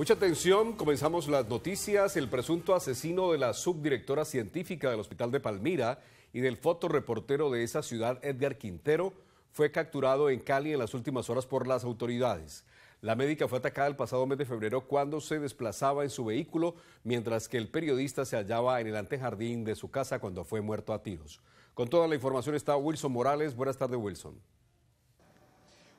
Mucha atención, comenzamos las noticias. El presunto asesino de la subdirectora científica del Hospital de Palmira y del fotoreportero de esa ciudad, Edgar Quintero, fue capturado en Cali en las últimas horas por las autoridades. La médica fue atacada el pasado mes de febrero cuando se desplazaba en su vehículo, mientras que el periodista se hallaba en el antejardín de su casa cuando fue muerto a tiros. Con toda la información está Wilson Morales. Buenas tardes, Wilson.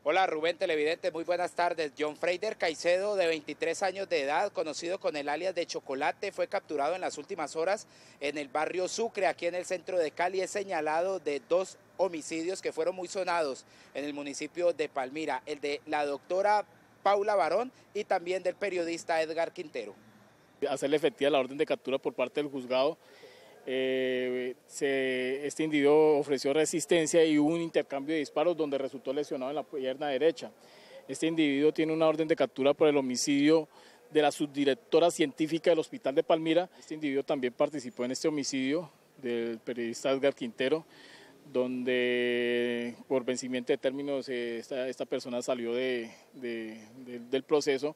Hola Rubén Televidente, muy buenas tardes. John Freider Caicedo, de 23 años de edad, conocido con el alias de Chocolate, fue capturado en las últimas horas en el barrio Sucre, aquí en el centro de Cali. Es señalado de dos homicidios que fueron muy sonados en el municipio de Palmira, el de la doctora Paula Barón y también del periodista Edgar Quintero. Hacerle efectiva la orden de captura por parte del juzgado. Eh, este individuo ofreció resistencia y hubo un intercambio de disparos donde resultó lesionado en la pierna derecha. Este individuo tiene una orden de captura por el homicidio de la subdirectora científica del Hospital de Palmira. Este individuo también participó en este homicidio del periodista Edgar Quintero, donde por vencimiento de términos eh, esta, persona salió del proceso.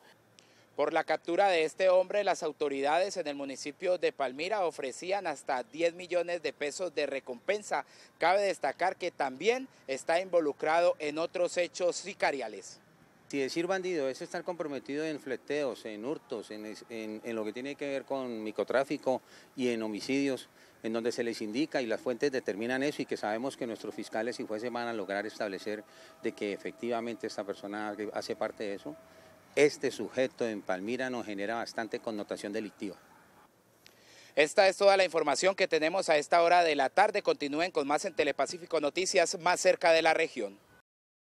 Por la captura de este hombre, las autoridades en el municipio de Palmira ofrecían hasta 10 millones de pesos de recompensa. Cabe destacar que también está involucrado en otros hechos sicariales. Si decir bandido es estar comprometido en fleteos, en hurtos, en, lo que tiene que ver con micotráfico y en homicidios, en donde se les indica y las fuentes determinan eso y que sabemos que nuestros fiscales y jueces van a lograr establecer de que efectivamente esta persona hace parte de eso este sujeto en Palmira nos genera bastante connotación delictiva. Esta es toda la información que tenemos a esta hora de la tarde. Continúen con más en Telepacífico Noticias más cerca de la región.